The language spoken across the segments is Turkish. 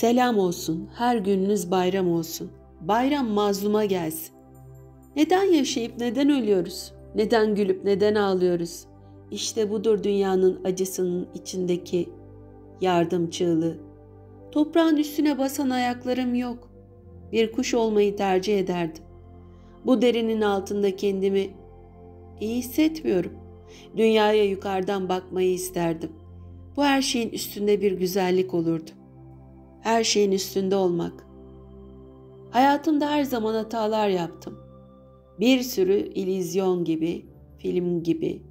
Selam olsun, her gününüz bayram olsun. Bayram mazluma gelsin. Neden yaşayıp neden ölüyoruz? Neden gülüp neden ağlıyoruz? İşte budur dünyanın acısının içindeki yardım çığlığı. Toprağın üstüne basan ayaklarım yok. Bir kuş olmayı tercih ederdim. Bu derinin altında kendimi iyi hissetmiyorum. Dünyaya yukarıdan bakmayı isterdim. Bu her şeyin üstünde bir güzellik olurdu her şeyin üstünde olmak. Hayatımda her zaman hatalar yaptım. Bir sürü ilizyon gibi, film gibi.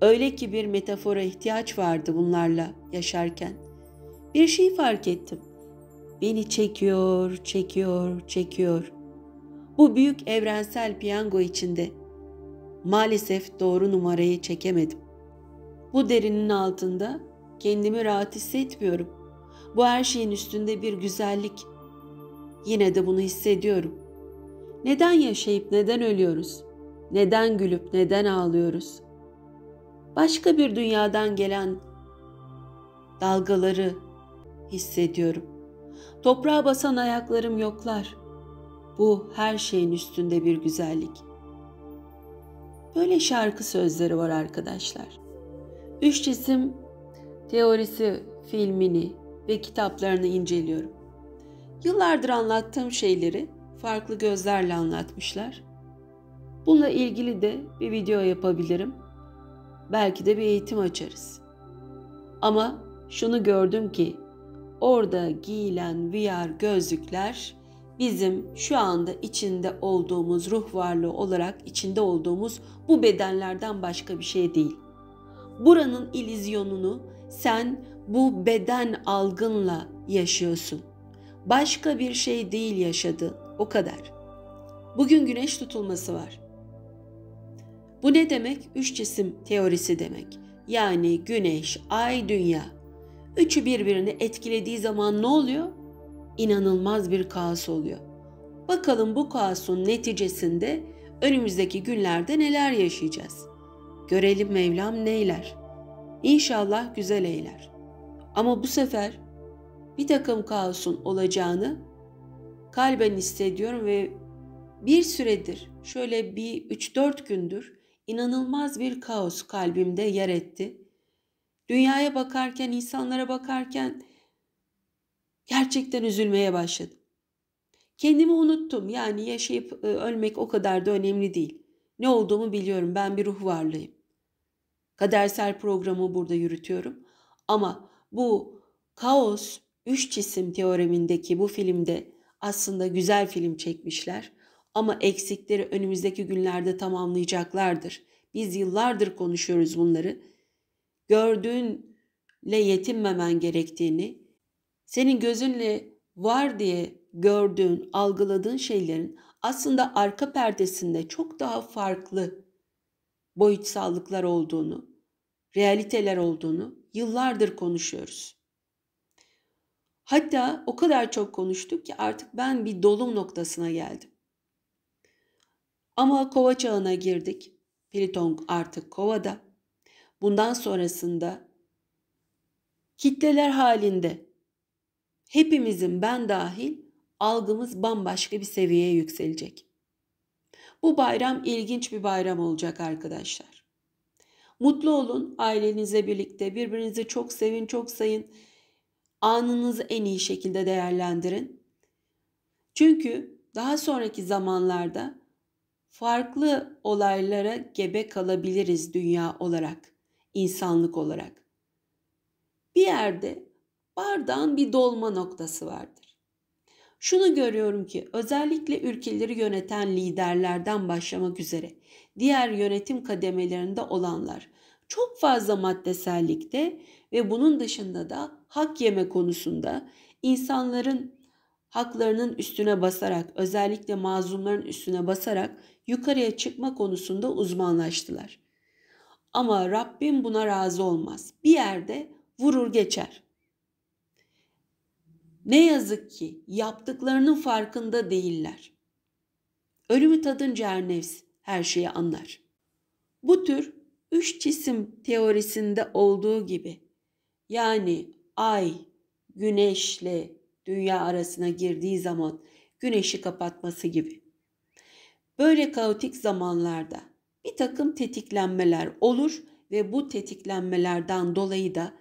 Öyle ki bir metafora ihtiyaç vardı bunlarla yaşarken. Bir şey fark ettim. Beni çekiyor, çekiyor, çekiyor. Bu büyük evrensel piyango içinde maalesef doğru numarayı çekemedim. Bu derinin altında kendimi rahat hissetmiyorum. Bu her şeyin üstünde bir güzellik. Yine de bunu hissediyorum. Neden yaşayıp neden ölüyoruz? Neden gülüp neden ağlıyoruz? Başka bir dünyadan gelen dalgaları hissediyorum. Toprağa basan ayaklarım yoklar. Bu her şeyin üstünde bir güzellik. Böyle şarkı sözleri var arkadaşlar. Üç cisim teorisi filmini ve kitaplarını inceliyorum. Yıllardır anlattığım şeyleri farklı gözlerle anlatmışlar. Bununla ilgili de bir video yapabilirim. Belki de bir eğitim açarız. Ama şunu gördüm ki orada giyilen VR gözlükler bizim şu anda içinde olduğumuz ruh varlığı olarak içinde olduğumuz bu bedenlerden başka bir şey değil. Buranın ilizyonunu sen bu beden algınla yaşıyorsun. Başka bir şey değil yaşadığın, o kadar. Bugün güneş tutulması var. Bu ne demek? Üç cisim teorisi demek. Yani güneş, ay, dünya. Üçü birbirini etkilediği zaman ne oluyor? İnanılmaz bir kaos oluyor. Bakalım bu kaosun neticesinde önümüzdeki günlerde neler yaşayacağız? Görelim Mevlam neyler? İnşallah güzel eyler.'' Ama bu sefer bir takım kaosun olacağını kalben hissediyorum ve bir süredir şöyle bir 3-4 gündür inanılmaz bir kaos kalbimde yer etti. Dünyaya bakarken, insanlara bakarken gerçekten üzülmeye başladım. Kendimi unuttum. Yani yaşayıp e, ölmek o kadar da önemli değil. Ne olduğumu biliyorum. Ben bir ruh varlığıyım. Kadersel programı burada yürütüyorum. Ama bu kaos üç cisim teoremindeki bu filmde aslında güzel film çekmişler ama eksikleri önümüzdeki günlerde tamamlayacaklardır. Biz yıllardır konuşuyoruz bunları. Gördüğünle yetinmemen gerektiğini, senin gözünle var diye gördüğün, algıladığın şeylerin aslında arka perdesinde çok daha farklı boyutsallıklar olduğunu, realiteler olduğunu Yıllardır konuşuyoruz. Hatta o kadar çok konuştuk ki artık ben bir dolum noktasına geldim. Ama kova çağına girdik. Plüton artık kovada. Bundan sonrasında kitleler halinde hepimizin ben dahil algımız bambaşka bir seviyeye yükselecek. Bu bayram ilginç bir bayram olacak arkadaşlar. Mutlu olun ailenizle birlikte. Birbirinizi çok sevin, çok sayın. Anınızı en iyi şekilde değerlendirin. Çünkü daha sonraki zamanlarda farklı olaylara gebe kalabiliriz dünya olarak, insanlık olarak. Bir yerde bardağın bir dolma noktası vardır. Şunu görüyorum ki özellikle ülkeleri yöneten liderlerden başlamak üzere diğer yönetim kademelerinde olanlar çok fazla maddesellikte ve bunun dışında da hak yeme konusunda insanların haklarının üstüne basarak özellikle mazlumların üstüne basarak yukarıya çıkma konusunda uzmanlaştılar. Ama Rabbim buna razı olmaz. Bir yerde vurur geçer. Ne yazık ki yaptıklarının farkında değiller. Ölümü tadın her her şeyi anlar. Bu tür üç cisim teorisinde olduğu gibi yani ay güneşle dünya arasına girdiği zaman güneşi kapatması gibi. Böyle kaotik zamanlarda bir takım tetiklenmeler olur ve bu tetiklenmelerden dolayı da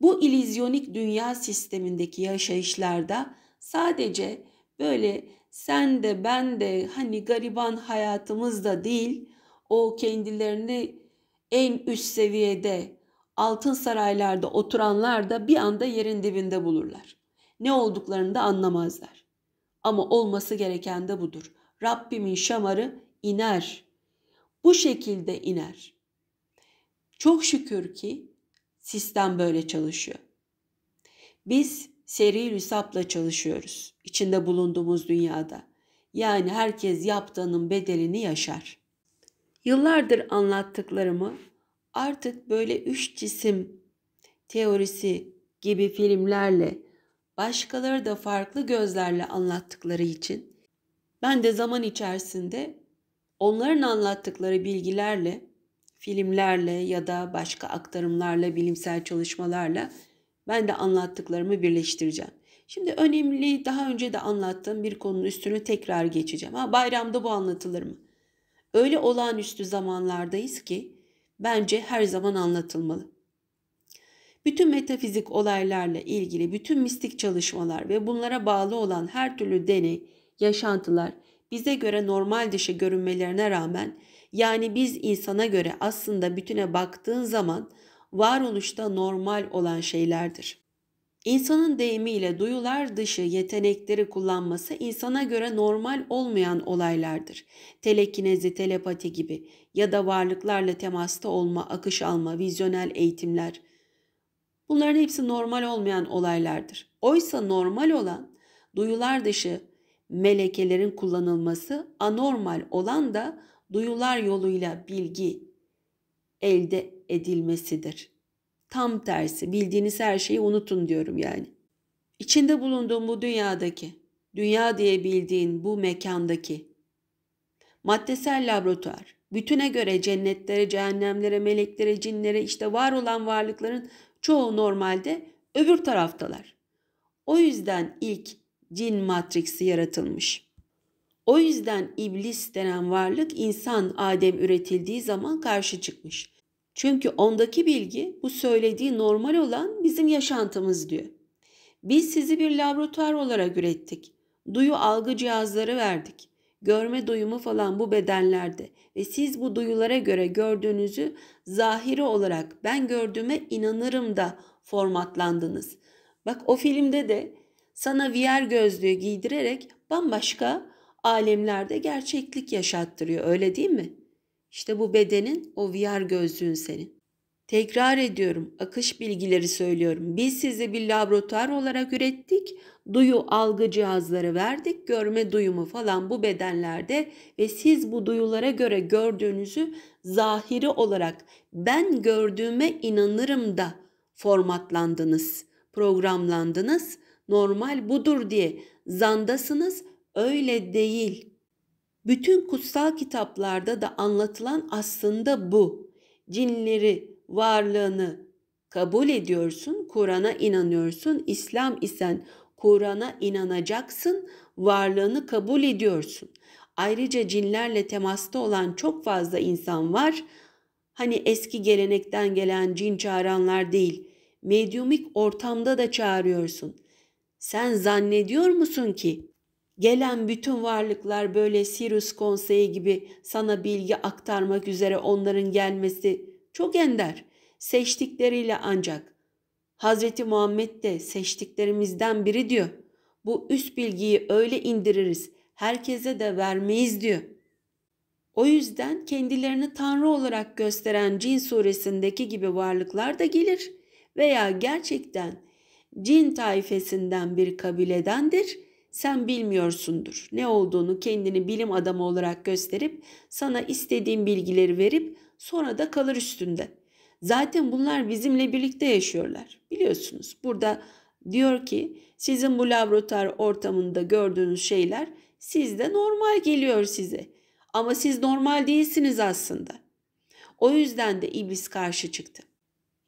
bu ilizyonik dünya sistemindeki yaşayışlarda sadece böyle sen de ben de hani gariban hayatımız da değil o kendilerini en üst seviyede altın saraylarda oturanlar da bir anda yerin dibinde bulurlar. Ne olduklarını da anlamazlar. Ama olması gereken de budur. Rabbimin şamarı iner. Bu şekilde iner. Çok şükür ki sistem böyle çalışıyor. Biz seri hesapla çalışıyoruz. içinde bulunduğumuz dünyada. Yani herkes yaptığının bedelini yaşar. Yıllardır anlattıklarımı artık böyle üç cisim teorisi gibi filmlerle başkaları da farklı gözlerle anlattıkları için ben de zaman içerisinde onların anlattıkları bilgilerle, filmlerle ya da başka aktarımlarla, bilimsel çalışmalarla ben de anlattıklarımı birleştireceğim. Şimdi önemli daha önce de anlattığım bir konunun üstünü tekrar geçeceğim. Ha bayramda bu anlatılır mı? Öyle olağanüstü zamanlardayız ki bence her zaman anlatılmalı. Bütün metafizik olaylarla ilgili bütün mistik çalışmalar ve bunlara bağlı olan her türlü deney, yaşantılar bize göre normal dışı görünmelerine rağmen yani biz insana göre aslında bütüne baktığın zaman varoluşta normal olan şeylerdir. İnsanın deyimiyle duyular dışı yetenekleri kullanması insana göre normal olmayan olaylardır. Telekinezi, telepati gibi ya da varlıklarla temasta olma, akış alma, vizyonel eğitimler. Bunların hepsi normal olmayan olaylardır. Oysa normal olan duyular dışı melekelerin kullanılması, anormal olan da duyular yoluyla bilgi, elde edilmesidir. Tam tersi bildiğiniz her şeyi unutun diyorum yani. İçinde bulunduğun bu dünyadaki, dünya diye bildiğin bu mekandaki maddesel laboratuvar, bütüne göre cennetlere, cehennemlere, meleklere, cinlere işte var olan varlıkların çoğu normalde öbür taraftalar. O yüzden ilk cin matriksi yaratılmış.'' O yüzden iblis denen varlık insan Adem üretildiği zaman karşı çıkmış. Çünkü ondaki bilgi bu söylediği normal olan bizim yaşantımız diyor. Biz sizi bir laboratuvar olarak ürettik. Duyu algı cihazları verdik. Görme duyumu falan bu bedenlerde ve siz bu duyulara göre gördüğünüzü zahiri olarak ben gördüğüme inanırım da formatlandınız. Bak o filmde de sana VR gözlüğü giydirerek bambaşka alemlerde gerçeklik yaşattırıyor öyle değil mi? İşte bu bedenin o VR gözlüğün senin. Tekrar ediyorum, akış bilgileri söylüyorum. Biz sizi bir laboratuvar olarak ürettik, duyu algı cihazları verdik, görme duyumu falan bu bedenlerde ve siz bu duyulara göre gördüğünüzü zahiri olarak ben gördüğüme inanırım da formatlandınız, programlandınız, normal budur diye zandasınız Öyle değil. Bütün kutsal kitaplarda da anlatılan aslında bu. Cinleri, varlığını kabul ediyorsun, Kur'an'a inanıyorsun. İslam isen Kur'an'a inanacaksın, varlığını kabul ediyorsun. Ayrıca cinlerle temasta olan çok fazla insan var. Hani eski gelenekten gelen cin çağıranlar değil, medyumik ortamda da çağırıyorsun. Sen zannediyor musun ki Gelen bütün varlıklar böyle Sirius konseyi gibi sana bilgi aktarmak üzere onların gelmesi çok ender. Seçtikleriyle ancak. Hazreti Muhammed de seçtiklerimizden biri diyor. Bu üst bilgiyi öyle indiririz. Herkese de vermeyiz diyor. O yüzden kendilerini Tanrı olarak gösteren cin suresindeki gibi varlıklar da gelir veya gerçekten cin taifesinden bir kabiledendir.'' sen bilmiyorsundur. Ne olduğunu kendini bilim adamı olarak gösterip sana istediğin bilgileri verip sonra da kalır üstünde. Zaten bunlar bizimle birlikte yaşıyorlar. Biliyorsunuz burada diyor ki sizin bu laboratuvar ortamında gördüğünüz şeyler sizde normal geliyor size. Ama siz normal değilsiniz aslında. O yüzden de iblis karşı çıktı.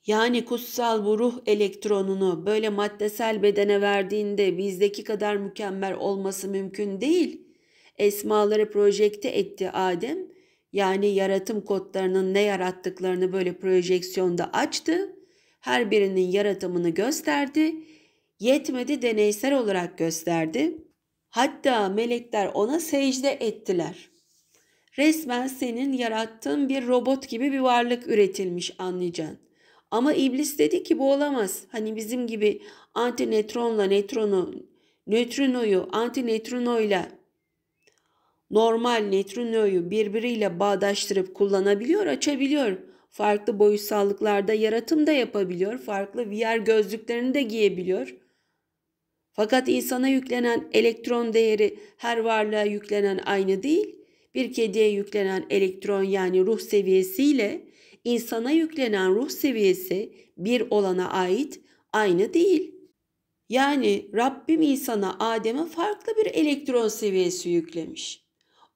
Yani kutsal bu ruh elektronunu böyle maddesel bedene verdiğinde bizdeki kadar mükemmel olması mümkün değil. Esmaları projekte etti Adem. Yani yaratım kodlarının ne yarattıklarını böyle projeksiyonda açtı. Her birinin yaratımını gösterdi. Yetmedi deneysel olarak gösterdi. Hatta melekler ona secde ettiler. Resmen senin yarattığın bir robot gibi bir varlık üretilmiş anlayacaksın. Ama iblis dedi ki bu olamaz. Hani bizim gibi antinetronla netronu, nötrinoyu antinetrinoyla normal nötrinoyu birbiriyle bağdaştırıp kullanabiliyor, açabiliyor. Farklı boyutsallıklarda yaratım da yapabiliyor. Farklı VR gözlüklerini de giyebiliyor. Fakat insana yüklenen elektron değeri her varlığa yüklenen aynı değil. Bir kediye yüklenen elektron yani ruh seviyesiyle insana yüklenen ruh seviyesi bir olana ait aynı değil. Yani Rabbim insana Adem'e farklı bir elektron seviyesi yüklemiş.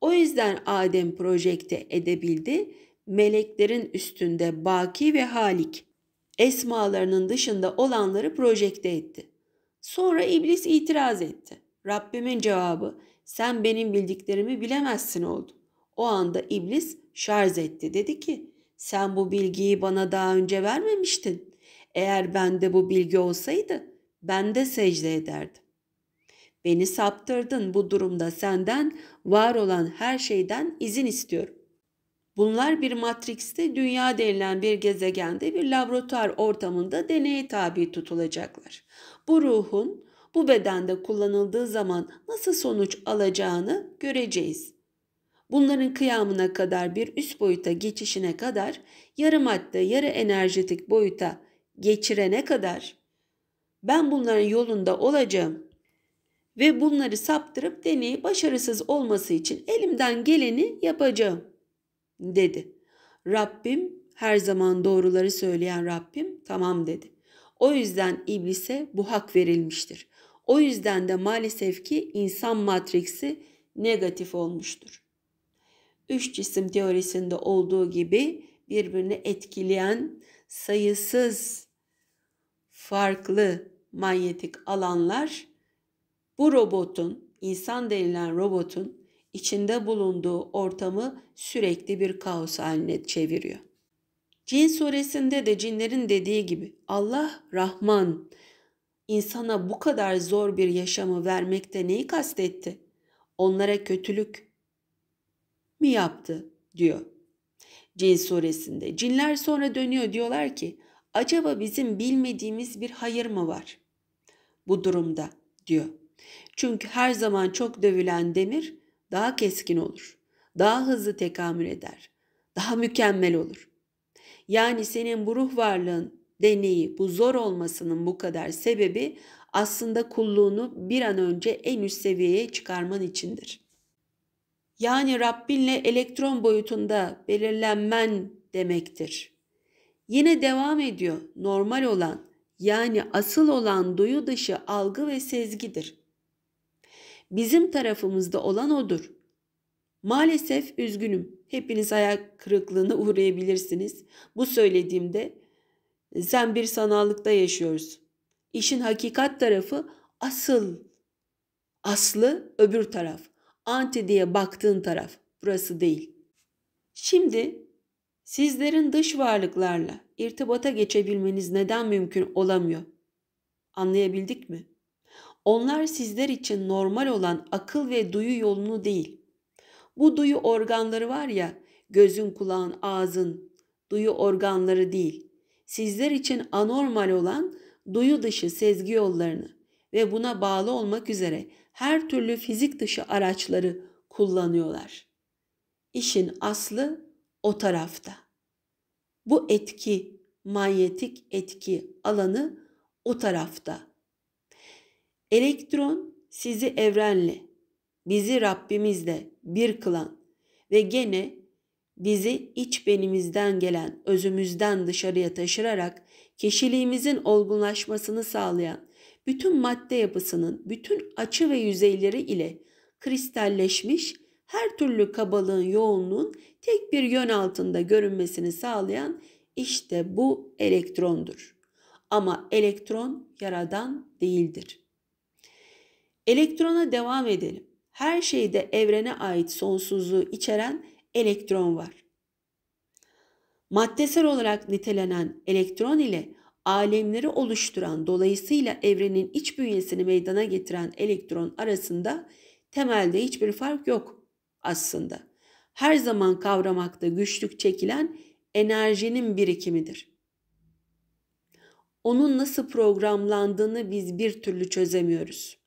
O yüzden Adem projekte edebildi, meleklerin üstünde baki ve halik esmalarının dışında olanları projekte etti. Sonra iblis itiraz etti. Rabbimin cevabı sen benim bildiklerimi bilemezsin oldu. O anda iblis şarj etti. Dedi ki sen bu bilgiyi bana daha önce vermemiştin. Eğer bende bu bilgi olsaydı ben de secde ederdim. Beni saptırdın bu durumda senden var olan her şeyden izin istiyorum. Bunlar bir matrikste dünya denilen bir gezegende bir laboratuvar ortamında deneye tabi tutulacaklar. Bu ruhun bu bedende kullanıldığı zaman nasıl sonuç alacağını göreceğiz bunların kıyamına kadar bir üst boyuta geçişine kadar, yarı madde, yarı enerjetik boyuta geçirene kadar ben bunların yolunda olacağım ve bunları saptırıp deneyi başarısız olması için elimden geleni yapacağım dedi. Rabbim her zaman doğruları söyleyen Rabbim tamam dedi. O yüzden iblise bu hak verilmiştir. O yüzden de maalesef ki insan matriksi negatif olmuştur üç cisim teorisinde olduğu gibi birbirini etkileyen sayısız farklı manyetik alanlar bu robotun, insan denilen robotun içinde bulunduğu ortamı sürekli bir kaos haline çeviriyor. Cin suresinde de cinlerin dediği gibi Allah Rahman insana bu kadar zor bir yaşamı vermekte neyi kastetti? Onlara kötülük, mi yaptı diyor. Cin suresinde cinler sonra dönüyor diyorlar ki acaba bizim bilmediğimiz bir hayır mı var? Bu durumda diyor. Çünkü her zaman çok dövülen demir daha keskin olur. Daha hızlı tekamül eder. Daha mükemmel olur. Yani senin bu ruh varlığın deneyi, bu zor olmasının bu kadar sebebi aslında kulluğunu bir an önce en üst seviyeye çıkarman içindir yani Rabbinle elektron boyutunda belirlenmen demektir. Yine devam ediyor. Normal olan yani asıl olan duyu dışı algı ve sezgidir. Bizim tarafımızda olan odur. Maalesef üzgünüm. Hepiniz ayak kırıklığına uğrayabilirsiniz. Bu söylediğimde sen bir sanallıkta yaşıyoruz. İşin hakikat tarafı asıl, aslı öbür taraf anti diye baktığın taraf. Burası değil. Şimdi sizlerin dış varlıklarla irtibata geçebilmeniz neden mümkün olamıyor? Anlayabildik mi? Onlar sizler için normal olan akıl ve duyu yolunu değil. Bu duyu organları var ya, gözün, kulağın, ağzın, duyu organları değil. Sizler için anormal olan duyu dışı sezgi yollarını ve buna bağlı olmak üzere her türlü fizik dışı araçları kullanıyorlar. İşin aslı o tarafta. Bu etki, manyetik etki alanı o tarafta. Elektron sizi evrenle, bizi Rabbimizle bir kılan ve gene bizi iç benimizden gelen özümüzden dışarıya taşırarak kişiliğimizin olgunlaşmasını sağlayan bütün madde yapısının bütün açı ve yüzeyleri ile kristalleşmiş her türlü kabalığın yoğunluğun tek bir yön altında görünmesini sağlayan işte bu elektrondur. Ama elektron yaradan değildir. Elektrona devam edelim. Her şeyde evrene ait sonsuzluğu içeren elektron var. Maddesel olarak nitelenen elektron ile alemleri oluşturan dolayısıyla evrenin iç bünyesini meydana getiren elektron arasında temelde hiçbir fark yok aslında. Her zaman kavramakta güçlük çekilen enerjinin birikimidir. Onun nasıl programlandığını biz bir türlü çözemiyoruz.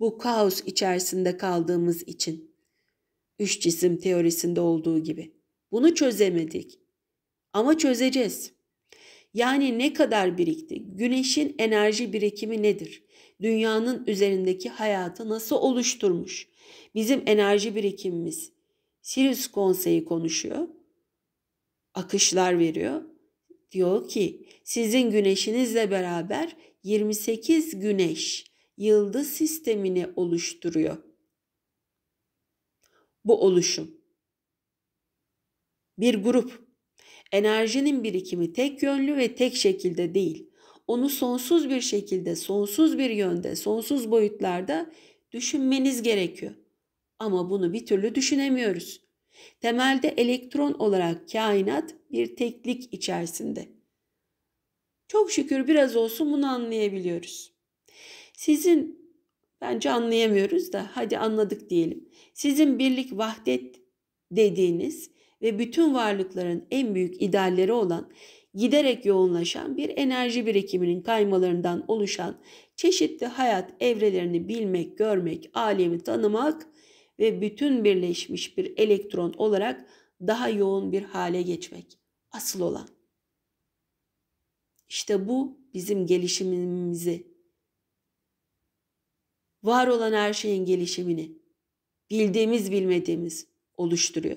Bu kaos içerisinde kaldığımız için. Üç cisim teorisinde olduğu gibi. Bunu çözemedik. Ama çözeceğiz.'' Yani ne kadar birikti? Güneşin enerji birikimi nedir? Dünyanın üzerindeki hayatı nasıl oluşturmuş? Bizim enerji birikimimiz. Sirius konseyi konuşuyor. Akışlar veriyor. Diyor ki sizin güneşinizle beraber 28 güneş yıldız sistemini oluşturuyor. Bu oluşum. Bir grup Enerjinin birikimi tek yönlü ve tek şekilde değil. Onu sonsuz bir şekilde, sonsuz bir yönde, sonsuz boyutlarda düşünmeniz gerekiyor. Ama bunu bir türlü düşünemiyoruz. Temelde elektron olarak kainat bir teklik içerisinde. Çok şükür biraz olsun bunu anlayabiliyoruz. Sizin bence anlayamıyoruz da hadi anladık diyelim. Sizin birlik vahdet dediğiniz ve bütün varlıkların en büyük idealleri olan giderek yoğunlaşan bir enerji birikiminin kaymalarından oluşan çeşitli hayat evrelerini bilmek, görmek, alemi tanımak ve bütün birleşmiş bir elektron olarak daha yoğun bir hale geçmek asıl olan. İşte bu bizim gelişimimizi, var olan her şeyin gelişimini bildiğimiz bilmediğimiz oluşturuyor.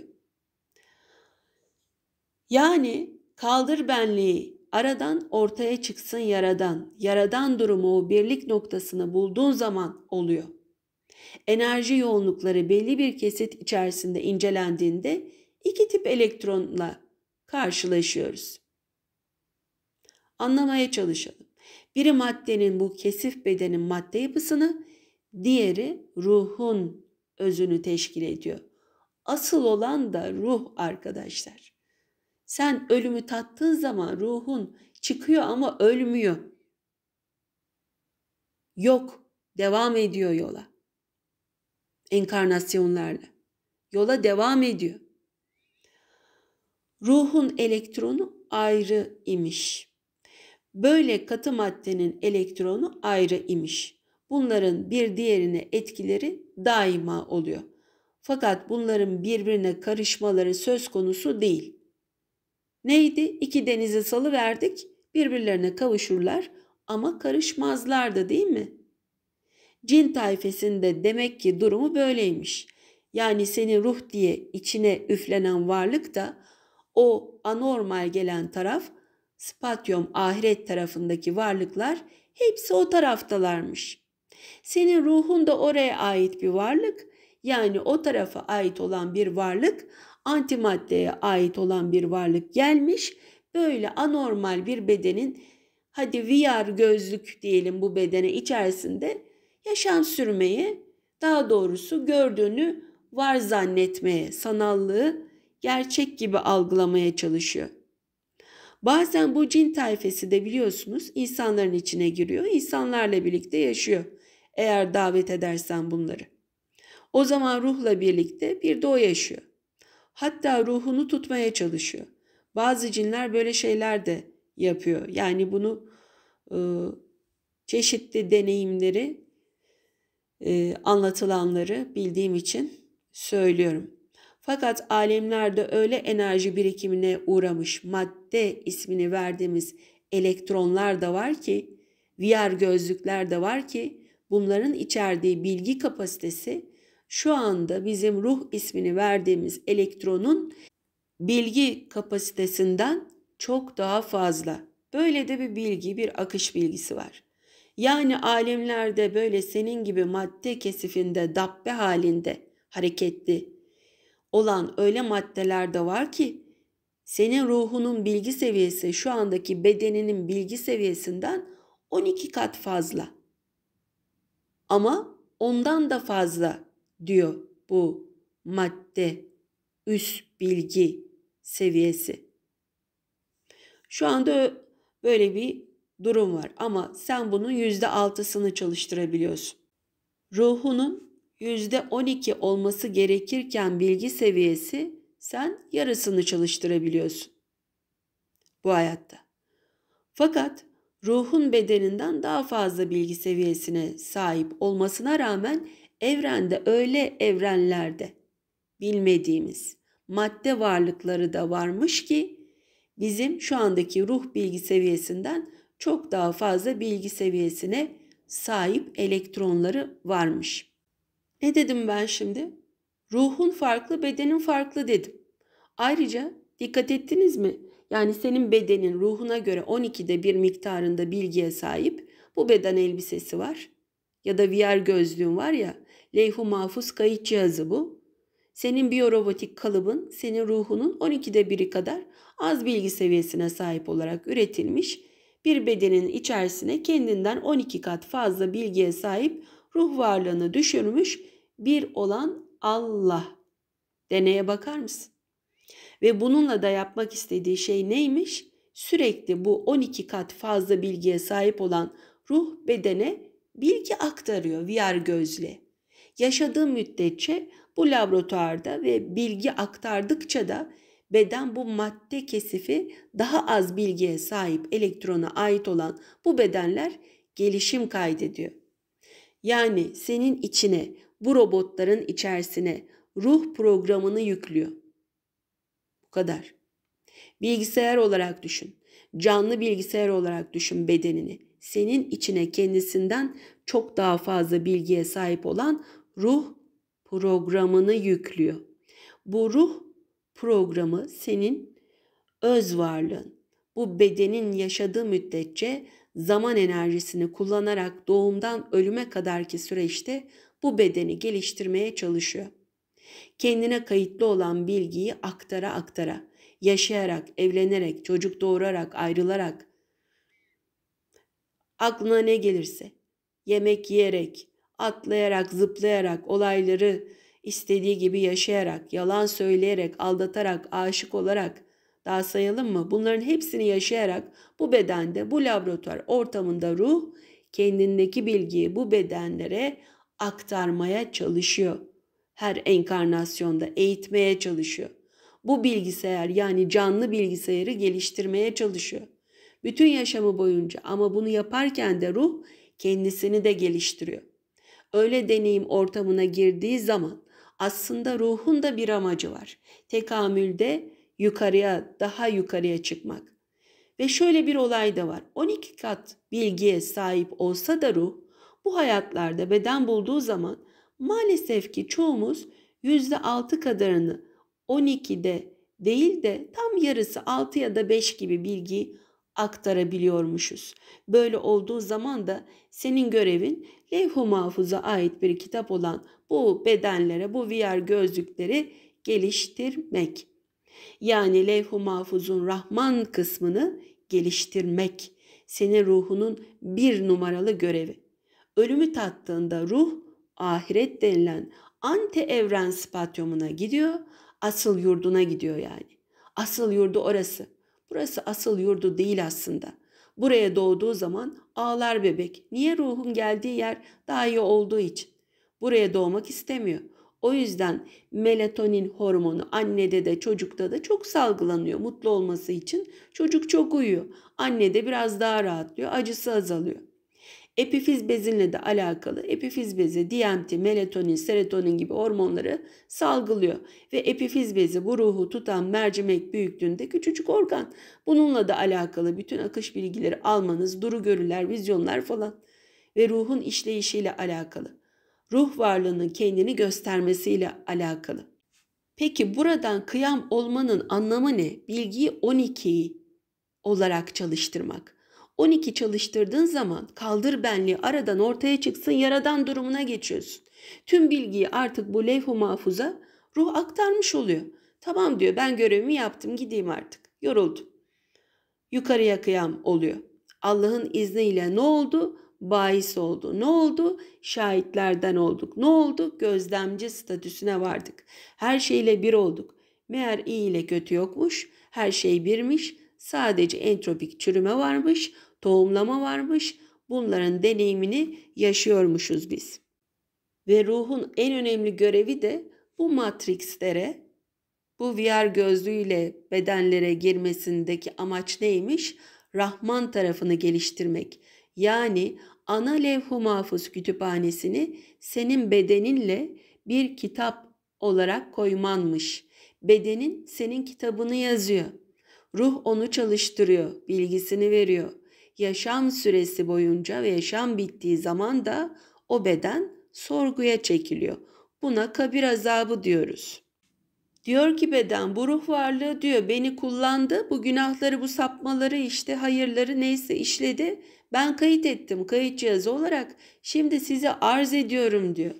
Yani kaldır benliği, aradan ortaya çıksın yaradan. Yaradan durumu o birlik noktasını bulduğun zaman oluyor. Enerji yoğunlukları belli bir kesit içerisinde incelendiğinde iki tip elektronla karşılaşıyoruz. Anlamaya çalışalım. Biri maddenin bu kesif bedenin madde yapısını, diğeri ruhun özünü teşkil ediyor. Asıl olan da ruh arkadaşlar. Sen ölümü tattığın zaman ruhun çıkıyor ama ölmüyor. Yok, devam ediyor yola. Enkarnasyonlarla. Yola devam ediyor. Ruhun elektronu ayrı imiş. Böyle katı maddenin elektronu ayrı imiş. Bunların bir diğerine etkileri daima oluyor. Fakat bunların birbirine karışmaları söz konusu değil. Neydi? İki denize verdik, birbirlerine kavuşurlar ama karışmazlardı değil mi? Cin tayfesinde demek ki durumu böyleymiş. Yani senin ruh diye içine üflenen varlık da o anormal gelen taraf, spatyum ahiret tarafındaki varlıklar hepsi o taraftalarmış. Senin ruhun da oraya ait bir varlık, yani o tarafa ait olan bir varlık antimaddeye ait olan bir varlık gelmiş. Böyle anormal bir bedenin hadi VR gözlük diyelim bu bedene içerisinde yaşam sürmeye daha doğrusu gördüğünü var zannetmeye, sanallığı gerçek gibi algılamaya çalışıyor. Bazen bu cin tayfesi de biliyorsunuz insanların içine giriyor, insanlarla birlikte yaşıyor. Eğer davet edersen bunları. O zaman ruhla birlikte bir de o yaşıyor. Hatta ruhunu tutmaya çalışıyor. Bazı cinler böyle şeyler de yapıyor. Yani bunu e, çeşitli deneyimleri e, anlatılanları bildiğim için söylüyorum. Fakat alemlerde öyle enerji birikimine uğramış madde ismini verdiğimiz elektronlar da var ki, VR gözlükler de var ki bunların içerdiği bilgi kapasitesi şu anda bizim ruh ismini verdiğimiz elektronun bilgi kapasitesinden çok daha fazla. Böyle de bir bilgi, bir akış bilgisi var. Yani alemlerde böyle senin gibi madde kesifinde, dabbe halinde hareketli olan öyle maddeler de var ki senin ruhunun bilgi seviyesi şu andaki bedeninin bilgi seviyesinden 12 kat fazla. Ama ondan da fazla diyor bu madde üst bilgi seviyesi. Şu anda böyle bir durum var ama sen bunun yüzde altısını çalıştırabiliyorsun. Ruhunun yüzde on iki olması gerekirken bilgi seviyesi sen yarısını çalıştırabiliyorsun bu hayatta. Fakat ruhun bedeninden daha fazla bilgi seviyesine sahip olmasına rağmen Evrende öyle evrenlerde bilmediğimiz madde varlıkları da varmış ki bizim şu andaki ruh bilgi seviyesinden çok daha fazla bilgi seviyesine sahip elektronları varmış. Ne dedim ben şimdi? Ruhun farklı, bedenin farklı dedim. Ayrıca dikkat ettiniz mi? Yani senin bedenin ruhuna göre 12'de bir miktarında bilgiye sahip. Bu beden elbisesi var ya da VR gözlüğün var ya Leyhu mahfuz kayıt cihazı bu. Senin biyorobotik kalıbın senin ruhunun 12'de biri kadar az bilgi seviyesine sahip olarak üretilmiş bir bedenin içerisine kendinden 12 kat fazla bilgiye sahip ruh varlığını düşürmüş bir olan Allah. Deneye bakar mısın? Ve bununla da yapmak istediği şey neymiş? Sürekli bu 12 kat fazla bilgiye sahip olan ruh bedene bilgi aktarıyor VR gözle yaşadığı müddetçe bu laboratuvarda ve bilgi aktardıkça da beden bu madde kesifi daha az bilgiye sahip elektrona ait olan bu bedenler gelişim kaydediyor. Yani senin içine, bu robotların içerisine ruh programını yüklüyor. Bu kadar. Bilgisayar olarak düşün. Canlı bilgisayar olarak düşün bedenini. Senin içine kendisinden çok daha fazla bilgiye sahip olan ruh programını yüklüyor. Bu ruh programı senin öz varlığın. Bu bedenin yaşadığı müddetçe zaman enerjisini kullanarak doğumdan ölüme kadarki süreçte bu bedeni geliştirmeye çalışıyor. Kendine kayıtlı olan bilgiyi aktara aktara, yaşayarak, evlenerek, çocuk doğurarak, ayrılarak, aklına ne gelirse, yemek yiyerek, atlayarak, zıplayarak, olayları istediği gibi yaşayarak, yalan söyleyerek, aldatarak, aşık olarak daha sayalım mı? Bunların hepsini yaşayarak bu bedende, bu laboratuvar ortamında ruh kendindeki bilgiyi bu bedenlere aktarmaya çalışıyor. Her enkarnasyonda eğitmeye çalışıyor. Bu bilgisayar yani canlı bilgisayarı geliştirmeye çalışıyor. Bütün yaşamı boyunca ama bunu yaparken de ruh kendisini de geliştiriyor öyle deneyim ortamına girdiği zaman aslında ruhun da bir amacı var. Tekamülde yukarıya, daha yukarıya çıkmak. Ve şöyle bir olay da var. 12 kat bilgiye sahip olsa da ruh bu hayatlarda beden bulduğu zaman maalesef ki çoğumuz %6 kadarını 12'de değil de tam yarısı 6 ya da 5 gibi bilgiyi aktarabiliyormuşuz. Böyle olduğu zaman da senin görevin levh-u mahfuza ait bir kitap olan bu bedenlere, bu VR gözlükleri geliştirmek. Yani levh-u mahfuzun Rahman kısmını geliştirmek senin ruhunun bir numaralı görevi. Ölümü tattığında ruh ahiret denilen ante evren spatyumuna gidiyor, asıl yurduna gidiyor yani. Asıl yurdu orası.'' Burası asıl yurdu değil aslında. Buraya doğduğu zaman ağlar bebek. Niye ruhun geldiği yer daha iyi olduğu için. Buraya doğmak istemiyor. O yüzden melatonin hormonu annede de çocukta da çok salgılanıyor mutlu olması için. Çocuk çok uyuyor. Anne de biraz daha rahatlıyor. Acısı azalıyor. Epifiz bezinle de alakalı. Epifiz bezi DMT, melatonin, serotonin gibi hormonları salgılıyor ve epifiz bezi bu ruhu tutan mercimek büyüklüğünde küçücük organ. Bununla da alakalı bütün akış bilgileri almanız, duru görüler, vizyonlar falan ve ruhun işleyişiyle alakalı. Ruh varlığının kendini göstermesiyle alakalı. Peki buradan kıyam olmanın anlamı ne? Bilgiyi 12 olarak çalıştırmak. 12 çalıştırdığın zaman kaldır benliği aradan ortaya çıksın yaradan durumuna geçiyorsun. Tüm bilgiyi artık bu levh-u mahfuza ruh aktarmış oluyor. Tamam diyor ben görevimi yaptım gideyim artık yoruldum. Yukarıya kıyam oluyor. Allah'ın izniyle ne oldu? Bahis oldu. Ne oldu? Şahitlerden olduk. Ne oldu? Gözlemci statüsüne vardık. Her şeyle bir olduk. Meğer iyi ile kötü yokmuş. Her şey birmiş. Sadece entropik çürüme varmış tohumlama varmış. Bunların deneyimini yaşıyormuşuz biz. Ve ruhun en önemli görevi de bu matrikslere, bu VR gözlüğüyle bedenlere girmesindeki amaç neymiş? Rahman tarafını geliştirmek. Yani ana levh-u mahfuz kütüphanesini senin bedeninle bir kitap olarak koymanmış. Bedenin senin kitabını yazıyor. Ruh onu çalıştırıyor, bilgisini veriyor yaşam süresi boyunca ve yaşam bittiği zaman da o beden sorguya çekiliyor. Buna kabir azabı diyoruz. Diyor ki beden bu ruh varlığı diyor beni kullandı. Bu günahları bu sapmaları işte hayırları neyse işledi. Ben kayıt ettim kayıt cihazı olarak. Şimdi size arz ediyorum diyor.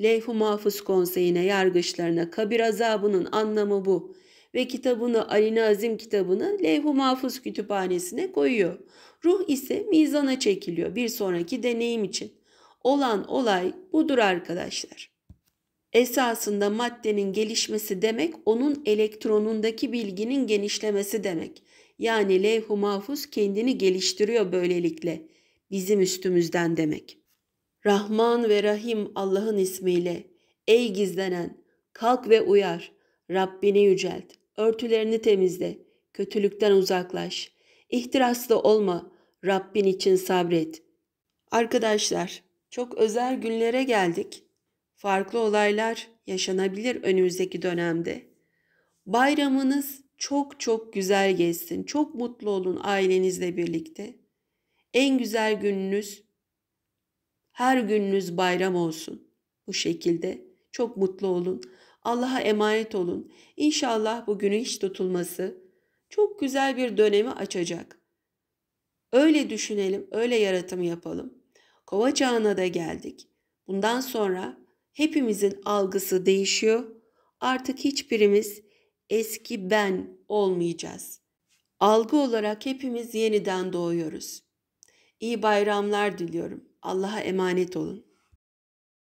Leyf-i Mahfuz Konseyi'ne yargıçlarına kabir azabının anlamı bu. Ve kitabını Ali Nazim kitabını Leyf-i Mahfuz kütüphanesine koyuyor. Ruh ise mizana çekiliyor bir sonraki deneyim için. Olan olay budur arkadaşlar. Esasında maddenin gelişmesi demek onun elektronundaki bilginin genişlemesi demek. Yani levh-u mahfuz kendini geliştiriyor böylelikle. Bizim üstümüzden demek. Rahman ve Rahim Allah'ın ismiyle. Ey gizlenen! Kalk ve uyar. Rabbini yücelt. Örtülerini temizle. Kötülükten uzaklaş. İhtiraslı olma. Rabbin için sabret. Arkadaşlar, çok özel günlere geldik. Farklı olaylar yaşanabilir önümüzdeki dönemde. Bayramınız çok çok güzel geçsin. Çok mutlu olun ailenizle birlikte. En güzel gününüz her gününüz bayram olsun. Bu şekilde çok mutlu olun. Allah'a emanet olun. İnşallah bu günün hiç tutulması çok güzel bir dönemi açacak. Öyle düşünelim, öyle yaratım yapalım. Kova çağına da geldik. Bundan sonra hepimizin algısı değişiyor. Artık hiçbirimiz eski ben olmayacağız. Algı olarak hepimiz yeniden doğuyoruz. İyi bayramlar diliyorum. Allah'a emanet olun.